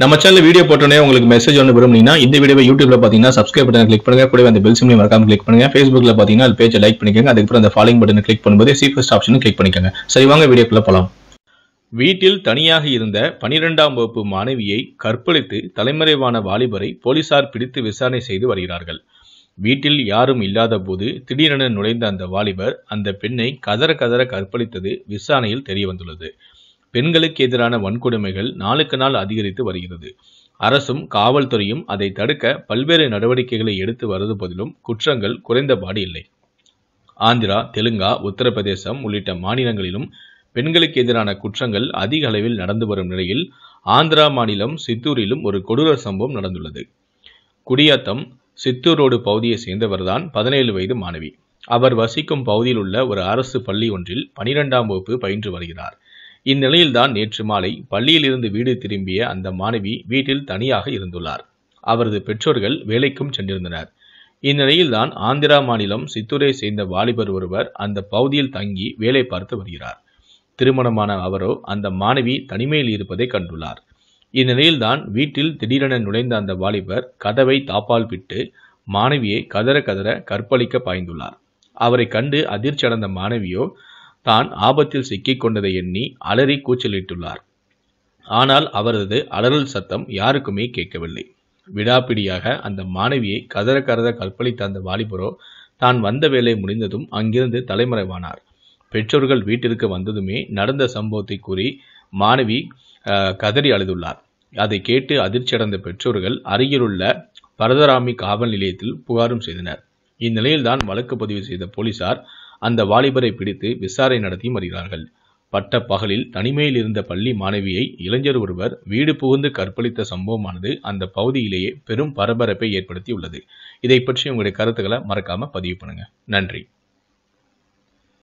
நம்ம channel video போட்டோன்னே உங்களுக்கு மெசேஜ் ஒன்று விரும்புனீங்கன்னா இந்த வீடியோ யூடியூப்ல பார்த்தீங்கன்னா சப்ஸ்கிரைப் பட்டன் கிளிக் பண்ணுங்க கூட அந்த பெல் சிம்லையும் மறக்காம கிளிக் பண்ணுங்க ஃபேஸ்புக்ல பார்த்தீங்கன்னா அது பேஜை லைக் பண்ணிக்கோங்க அதுக்கப்புறம் அந்த ஃபாலோ பட்டன் கிளிக் பண்ணும்போது சீஃபஸ்ட் ஆப்ஷனும் கிளிக் பண்ணிக்கோங்க சரி வாங்க வீடியோக்குள்ள போகலாம் வீட்டில் தனியாக இருந்த பனிரெண்டாம் வகுப்பு மாணவியை கற்பழித்து தலைமறைவான வாலிபரை போலீசார் பிடித்து விசாரணை செய்து வருகிறார்கள் வீட்டில் யாரும் இல்லாத போது திடீரென நுழைந்த அந்த வாலிபர் அந்த பெண்ணை கதற கதற கற்பழித்தது விசாரணையில் தெரியவந்துள்ளது பெண்களுக்கு எதிரான வன்கொடுமைகள் நாளுக்கு நாள் அதிகரித்து வருகிறது அரசும் காவல்துறையும் அதை தடுக்க பல்வேறு நடவடிக்கைகளை எடுத்து போதிலும் குற்றங்கள் குறைந்தபாடு இல்லை ஆந்திரா தெலுங்கா உத்தரப்பிரதேசம் உள்ளிட்ட மாநிலங்களிலும் பெண்களுக்கு எதிரான குற்றங்கள் அதிக அளவில் நடந்து வரும் நிலையில் ஆந்திரா மாநிலம் சித்தூரிலும் ஒரு கொடூர சம்பவம் நடந்துள்ளது குடியாத்தம் சித்தூர் ரோடு பகுதியை சேர்ந்தவர்தான் பதினேழு வயது மாணவி அவர் வசிக்கும் பகுதியில் உள்ள ஒரு அரசு பள்ளி ஒன்றில் பனிரெண்டாம் வகுப்பு பயின்று வருகிறார் இந்நிலையில்தான் நேற்று மாலை பள்ளியிலிருந்து வீடு திரும்பிய அந்த மாணவி வீட்டில் தனியாக இருந்துள்ளார் அவரது பெற்றோர்கள் வேலைக்கும் சென்றிருந்தனர் இந்நிலையில்தான் ஆந்திரா மாநிலம் சித்தூரை சேர்ந்த வாலிபர் ஒருவர் அந்த பகுதியில் தங்கி வேலை பார்த்து வருகிறார் திருமணமான அவரோ அந்த மாணவி தனிமையில் இருப்பதை கண்டுள்ளார் இந்நிலையில்தான் வீட்டில் திடீரென நுழைந்த அந்த வாலிபர் கதவை தாப்பால் விட்டு மாணவியை கதற கதற கற்பழிக்க பாய்ந்துள்ளார் அவரை கண்டு அதிர்ச்சி அடைந்த மாணவியோ தான் ஆபத்தில் சிக்கிக் கொண்டதை எண்ணி அலறி கூச்சலிட்டுள்ளார் ஆனால் அவரது அலறல் சத்தம் யாருக்குமே கேட்கவில்லை விடாப்பிடியாக அந்த மாணவியை கதற கதற கற்பழித்த அந்த வாலிபரோ தான் வந்த வேலை முடிந்ததும் அங்கிருந்து தலைமறைவானார் பெற்றோர்கள் வீட்டிற்கு வந்ததுமே நடந்த சம்பவத்தை கூறி மாணவி கதறி அழுதுள்ளார் அதை கேட்டு அதிர்ச்சியடைந்த பெற்றோர்கள் அருகிலுள்ள பரதராமி காவல் நிலையத்தில் புகாரும் செய்தனர் இந்நிலையில்தான் வழக்கு பதிவு செய்த போலீசார் அந்த வாலிபரை பிடித்து விசாரணை நடத்தி வருகிறார்கள் பட்ட பகலில் தனிமையில் இருந்த பள்ளி மாணவியை இளைஞர் ஒருவர் வீடு புகுந்து கற்பழித்த சம்பவமானது அந்த பகுதியிலேயே பெரும் பரபரப்பை ஏற்படுத்தியுள்ளது இதை பற்றி உங்களுடைய கருத்துக்களை மறக்காம பதிவு பண்ணுங்க நன்றி